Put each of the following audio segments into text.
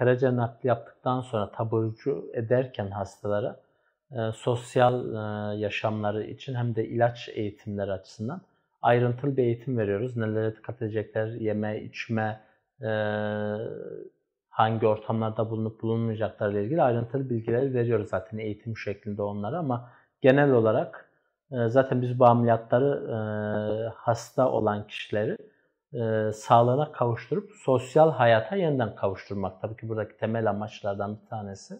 karaciğer nakli yaptıktan sonra taburcu ederken hastalara e, sosyal e, yaşamları için hem de ilaç eğitimleri açısından ayrıntılı bir eğitim veriyoruz. Nelere dikkat edecekler, yeme, içme, e, hangi ortamlarda bulunup bulunmayacaklarla ilgili ayrıntılı bilgiler veriyoruz zaten eğitim şeklinde onlara ama genel olarak e, zaten biz bu ameliyatları e, hasta olan kişileri e, sağlığına kavuşturup sosyal hayata yeniden kavuşturmak. Tabii ki buradaki temel amaçlardan bir tanesi.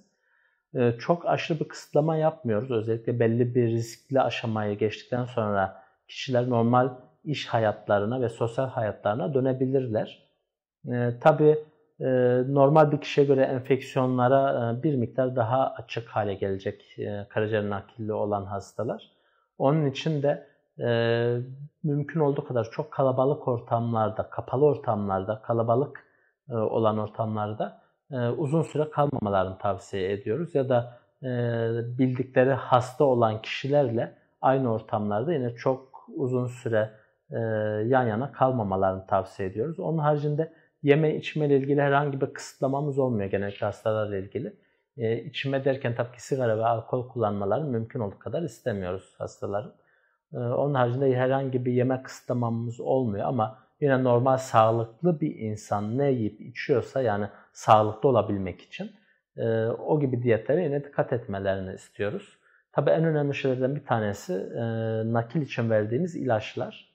E, çok aşırı bir kısıtlama yapmıyoruz. Özellikle belli bir riskli aşamayı geçtikten sonra kişiler normal iş hayatlarına ve sosyal hayatlarına dönebilirler. E, tabii e, normal bir kişiye göre enfeksiyonlara e, bir miktar daha açık hale gelecek e, karaciğer nakilli olan hastalar. Onun için de e, mümkün olduğu kadar çok kalabalık ortamlarda, kapalı ortamlarda, kalabalık e, olan ortamlarda e, uzun süre kalmamalarını tavsiye ediyoruz. Ya da e, bildikleri hasta olan kişilerle aynı ortamlarda yine çok uzun süre e, yan yana kalmamalarını tavsiye ediyoruz. Onun haricinde yeme içme ile ilgili herhangi bir kısıtlamamız olmuyor genellikle hastalarla ilgili. E, içme derken tabii ki sigara ve alkol kullanmalarını mümkün olduğu kadar istemiyoruz hastaların. Ee, onun haricinde herhangi bir yemek kısıtlamamız olmuyor ama yine normal sağlıklı bir insan ne yiyip içiyorsa yani sağlıklı olabilmek için e, o gibi diyetlere yine dikkat etmelerini istiyoruz. Tabii en önemli şeylerden bir tanesi e, nakil için verdiğimiz ilaçlar.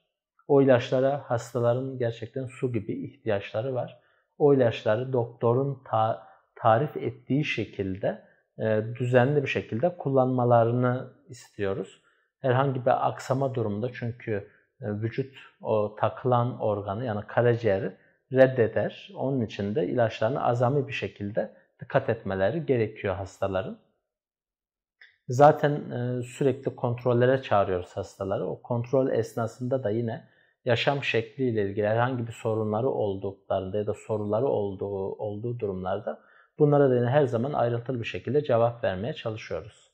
O ilaçlara hastaların gerçekten su gibi ihtiyaçları var. O ilaçları doktorun ta tarif ettiği şekilde e, düzenli bir şekilde kullanmalarını istiyoruz herhangi bir aksama durumda çünkü e, vücut o takılan organı yani karaciğeri reddeder. Onun için de ilaçlarına azami bir şekilde dikkat etmeleri gerekiyor hastaların. Zaten e, sürekli kontrollere çağırıyoruz hastaları. O kontrol esnasında da yine yaşam şekliyle ilgili herhangi bir sorunları olduklarında ya da soruları olduğu, olduğu durumlarda bunlara da her zaman ayrıntılı bir şekilde cevap vermeye çalışıyoruz.